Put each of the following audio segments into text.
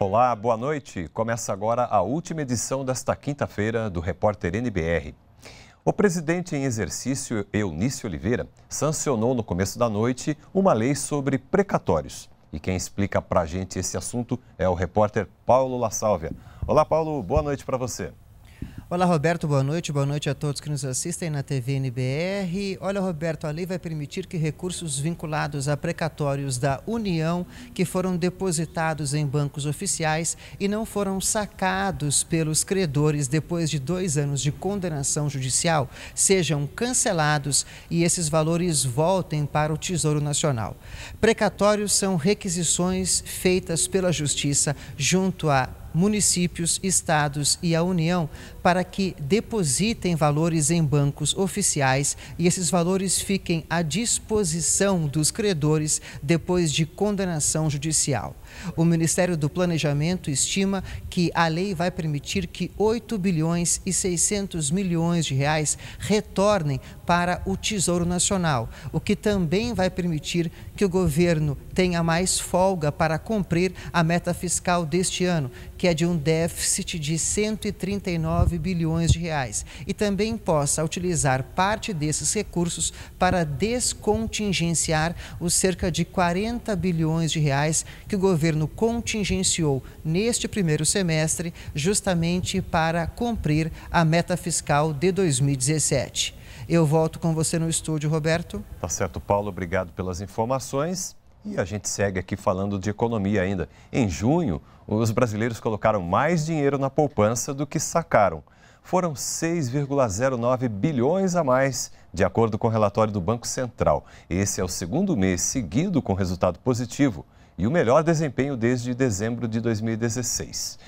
Olá, boa noite. Começa agora a última edição desta quinta-feira do Repórter NBR. O presidente em exercício, Eunício Oliveira, sancionou no começo da noite uma lei sobre precatórios. E quem explica pra gente esse assunto é o repórter Paulo La Sálvia. Olá, Paulo, boa noite para você. Olá, Roberto, boa noite. Boa noite a todos que nos assistem na TV NBR. Olha, Roberto, a lei vai permitir que recursos vinculados a precatórios da União que foram depositados em bancos oficiais e não foram sacados pelos credores depois de dois anos de condenação judicial sejam cancelados e esses valores voltem para o Tesouro Nacional. Precatórios são requisições feitas pela Justiça junto à municípios, estados e a União para que depositem valores em bancos oficiais e esses valores fiquem à disposição dos credores depois de condenação judicial. O Ministério do Planejamento estima que a lei vai permitir que 8 bilhões e 600 milhões de reais retornem para o Tesouro Nacional, o que também vai permitir que o governo tenha mais folga para cumprir a meta fiscal deste ano, que é de um déficit de 139 bilhões de reais, e também possa utilizar parte desses recursos para descontingenciar os cerca de 40 bilhões de reais que o governo contingenciou neste primeiro semestre, justamente para cumprir a meta fiscal de 2017. Eu volto com você no estúdio, Roberto. Tá certo, Paulo. Obrigado pelas informações. E a gente segue aqui falando de economia ainda. Em junho, os brasileiros colocaram mais dinheiro na poupança do que sacaram. Foram 6,09 bilhões a mais, de acordo com o relatório do Banco Central. Esse é o segundo mês seguido com resultado positivo e o melhor desempenho desde dezembro de 2016.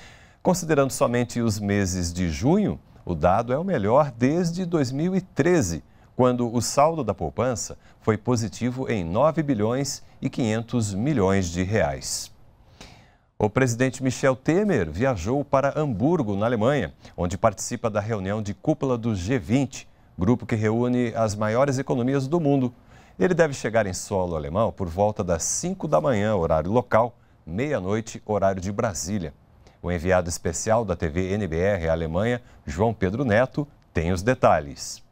Considerando somente os meses de junho, o dado é o melhor desde 2013 quando o saldo da poupança foi positivo em 9 bilhões e 500 milhões de reais. O presidente Michel Temer viajou para Hamburgo, na Alemanha, onde participa da reunião de cúpula do G20, grupo que reúne as maiores economias do mundo. Ele deve chegar em solo alemão por volta das 5 da manhã, horário local, meia-noite, horário de Brasília. O enviado especial da TV NBR à Alemanha, João Pedro Neto, tem os detalhes.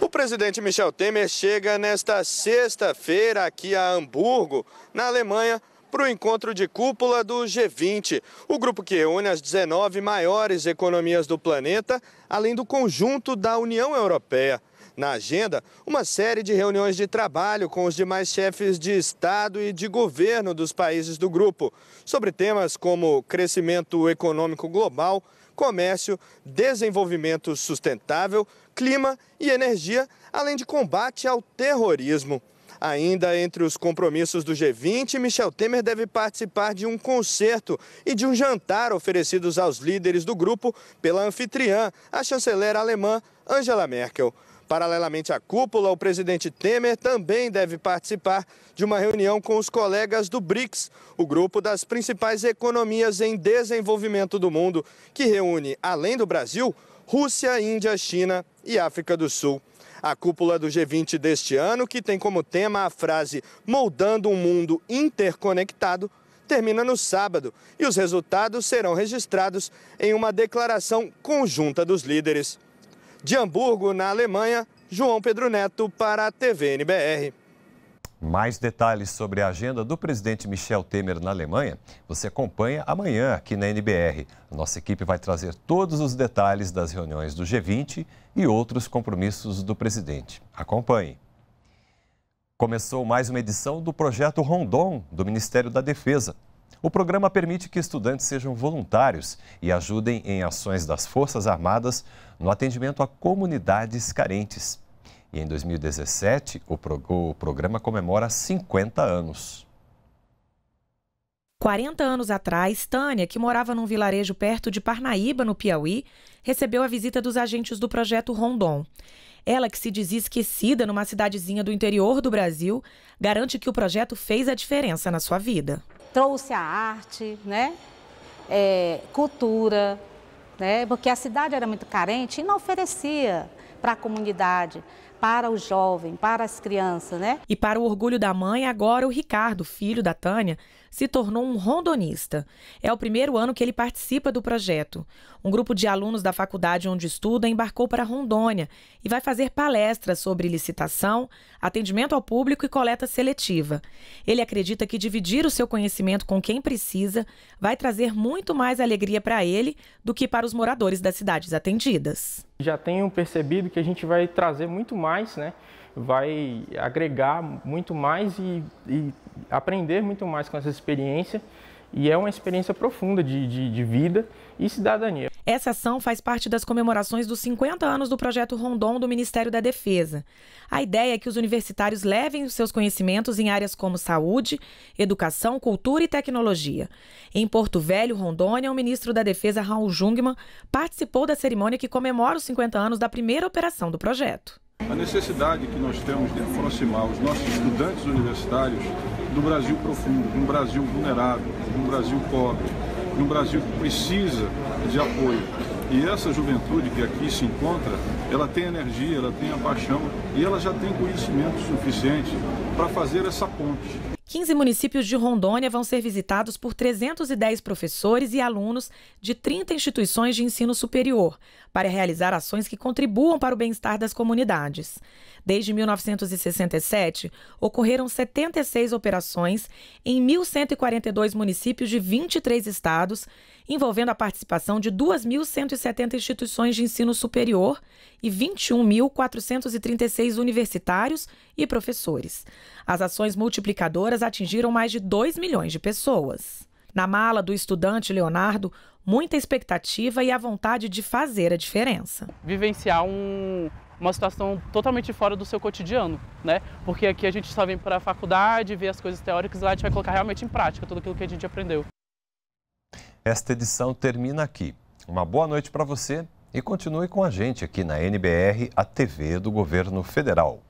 O presidente Michel Temer chega nesta sexta-feira aqui a Hamburgo, na Alemanha, para o encontro de cúpula do G20, o grupo que reúne as 19 maiores economias do planeta, além do conjunto da União Europeia. Na agenda, uma série de reuniões de trabalho com os demais chefes de Estado e de governo dos países do grupo, sobre temas como crescimento econômico global, comércio, desenvolvimento sustentável, clima e energia, além de combate ao terrorismo. Ainda entre os compromissos do G20, Michel Temer deve participar de um concerto e de um jantar oferecidos aos líderes do grupo pela anfitriã, a chanceler alemã Angela Merkel. Paralelamente à cúpula, o presidente Temer também deve participar de uma reunião com os colegas do BRICS, o grupo das principais economias em desenvolvimento do mundo, que reúne, além do Brasil, Rússia, Índia, China e África do Sul. A cúpula do G20 deste ano, que tem como tema a frase Moldando um Mundo Interconectado, termina no sábado e os resultados serão registrados em uma declaração conjunta dos líderes. De Hamburgo, na Alemanha, João Pedro Neto para a TV NBR. Mais detalhes sobre a agenda do presidente Michel Temer na Alemanha você acompanha amanhã aqui na NBR. A nossa equipe vai trazer todos os detalhes das reuniões do G20 e outros compromissos do presidente. Acompanhe. Começou mais uma edição do projeto Rondon do Ministério da Defesa. O programa permite que estudantes sejam voluntários e ajudem em ações das Forças Armadas no atendimento a comunidades carentes. E em 2017, o, pro, o programa comemora 50 anos. 40 anos atrás, Tânia, que morava num vilarejo perto de Parnaíba, no Piauí, recebeu a visita dos agentes do projeto Rondon. Ela, que se dizia esquecida numa cidadezinha do interior do Brasil, garante que o projeto fez a diferença na sua vida trouxe a arte, né? É, cultura, né? porque a cidade era muito carente e não oferecia para a comunidade para o jovem, para as crianças, né? E para o orgulho da mãe, agora o Ricardo, filho da Tânia, se tornou um rondonista. É o primeiro ano que ele participa do projeto. Um grupo de alunos da faculdade onde estuda embarcou para Rondônia e vai fazer palestras sobre licitação, atendimento ao público e coleta seletiva. Ele acredita que dividir o seu conhecimento com quem precisa vai trazer muito mais alegria para ele do que para os moradores das cidades atendidas. Já tenho percebido que a gente vai trazer muito mais mais, né? vai agregar muito mais e, e aprender muito mais com essa experiência. E é uma experiência profunda de, de, de vida e cidadania. Essa ação faz parte das comemorações dos 50 anos do projeto Rondon do Ministério da Defesa. A ideia é que os universitários levem os seus conhecimentos em áreas como saúde, educação, cultura e tecnologia. Em Porto Velho, Rondônia, o ministro da Defesa Raul Jungmann participou da cerimônia que comemora os 50 anos da primeira operação do projeto. A necessidade que nós temos de aproximar os nossos estudantes universitários do Brasil profundo, de um Brasil vulnerável, de um Brasil pobre, de um Brasil que precisa de apoio. E essa juventude que aqui se encontra, ela tem energia, ela tem a paixão e ela já tem conhecimento suficiente para fazer essa ponte. 15 municípios de Rondônia vão ser visitados por 310 professores e alunos de 30 instituições de ensino superior para realizar ações que contribuam para o bem-estar das comunidades. Desde 1967, ocorreram 76 operações em 1.142 municípios de 23 estados, envolvendo a participação de 2.170 instituições de ensino superior e 21.436 universitários e professores. As ações multiplicadoras atingiram mais de 2 milhões de pessoas. Na mala do estudante Leonardo, muita expectativa e a vontade de fazer a diferença. Vivenciar um, uma situação totalmente fora do seu cotidiano, né? Porque aqui a gente só vem para a faculdade, ver as coisas teóricas e lá a gente vai colocar realmente em prática tudo aquilo que a gente aprendeu. Esta edição termina aqui. Uma boa noite para você e continue com a gente aqui na NBR, a TV do Governo Federal.